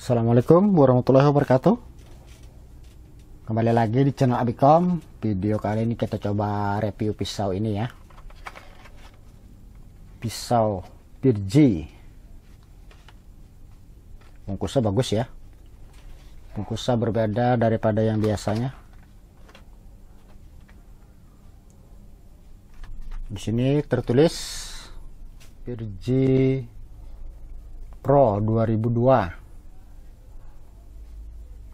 Assalamualaikum warahmatullahi wabarakatuh Kembali lagi di channel Abicom Video kali ini kita coba review pisau ini ya Pisau dirji. Bungkusnya bagus ya Bungkusnya berbeda daripada yang biasanya Di sini tertulis dirji Pro 2002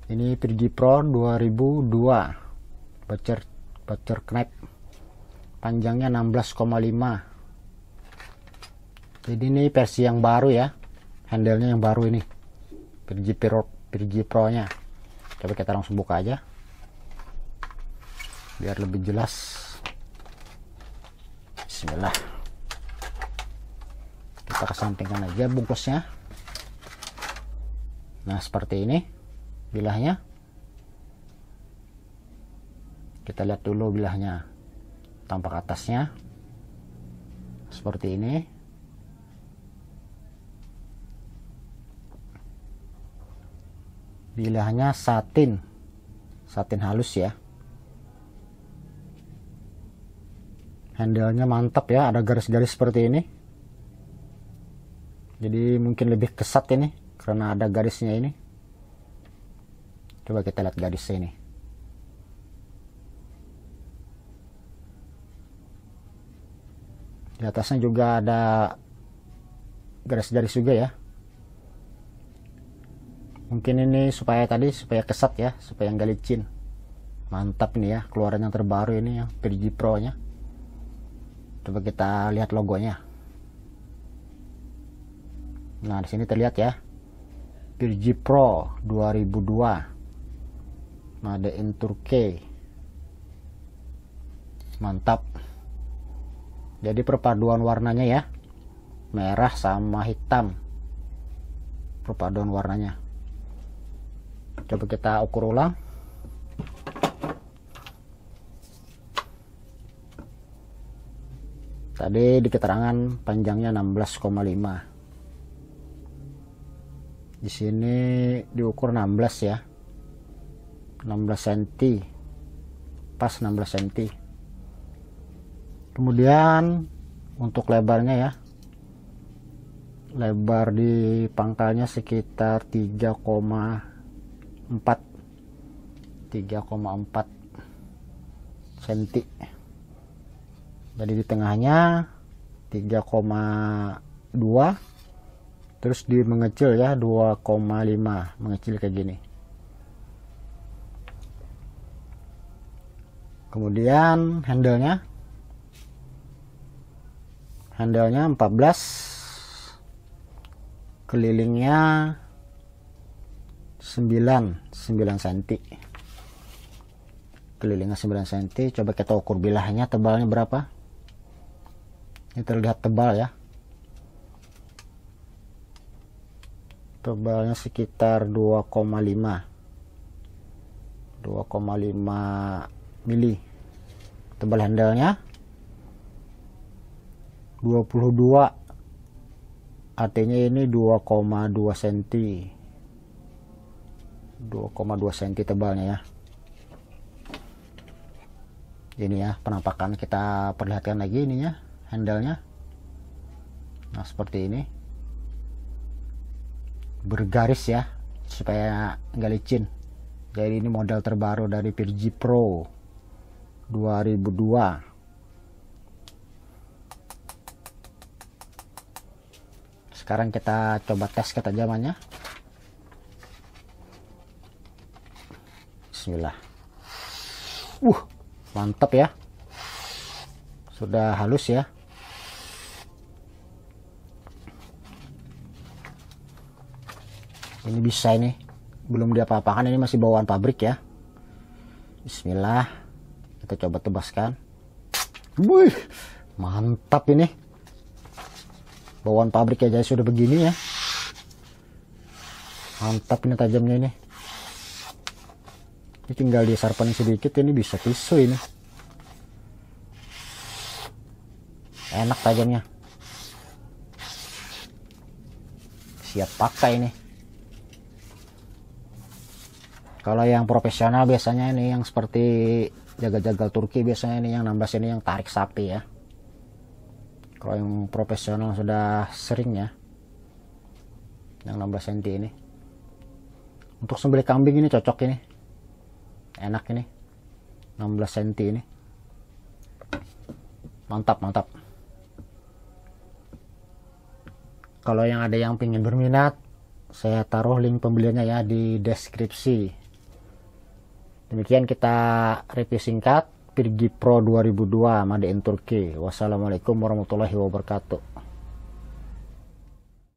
ini 3 Pro 2002 voucher voucher connect panjangnya 16,5 jadi ini versi yang baru ya handlenya yang baru ini 3 Pro 3 Pro nya coba kita langsung buka aja biar lebih jelas bismillah kita kesampingkan aja bungkusnya nah seperti ini bilahnya kita lihat dulu bilahnya tampak atasnya seperti ini bilahnya satin satin halus ya handlenya mantap ya ada garis-garis seperti ini jadi mungkin lebih kesat ini karena ada garisnya ini Coba kita lihat garisnya ini. Di atasnya juga ada garis-garis juga ya. Mungkin ini supaya tadi supaya kesat ya, supaya nggak licin. Mantap nih ya, keluaran yang terbaru ini yang 3 Pro-nya. Coba kita lihat logonya. Nah, di sini terlihat ya. 3G Pro 2002 Made in Turkey mantap jadi perpaduan warnanya ya merah sama hitam perpaduan warnanya coba kita ukur ulang tadi di keterangan panjangnya 16,5 di sini diukur 16 ya 16 cm pas 16 cm kemudian untuk lebarnya ya lebar di pangkalnya sekitar 3,4 3,4 cm jadi di tengahnya 3,2 terus di mengecil ya 2,5 mengecil kayak gini kemudian handlenya handlenya 14 kelilingnya 9 9 cm kelilingnya 9 cm coba kita ukur bilahnya tebalnya berapa ini terlihat tebal ya tebalnya sekitar 2,5 2,5 mili tebal handalnya 22 artinya ini 2,2 cm 2,2 cm tebalnya ya ini ya penampakan kita perlihatkan lagi ininya handalnya nah seperti ini bergaris ya supaya nggak licin jadi ini model terbaru dari Pirji Pro 2002 sekarang kita coba tes ketajamannya bismillah uh mantap ya sudah halus ya ini bisa ini belum diapa-apakan ini masih bawaan pabrik ya bismillah kita coba tebaskan Wih, mantap ini bawaan pabrik ya sudah begini ya mantap ini tajamnya ini ini tinggal sarpan sedikit ini bisa tisu ini enak tajamnya siap pakai ini kalau yang profesional biasanya ini yang seperti jagal-jagal Turki biasanya ini yang 16 ini yang tarik sapi ya kalau yang profesional sudah sering ya yang 16 cm ini untuk sembelih kambing ini cocok ini enak ini 16 cm ini mantap mantap kalau yang ada yang pingin berminat saya taruh link pembeliannya ya di deskripsi Demikian kita review singkat Pirgi Pro 2002 Made in Turki. Wassalamualaikum warahmatullahi wabarakatuh.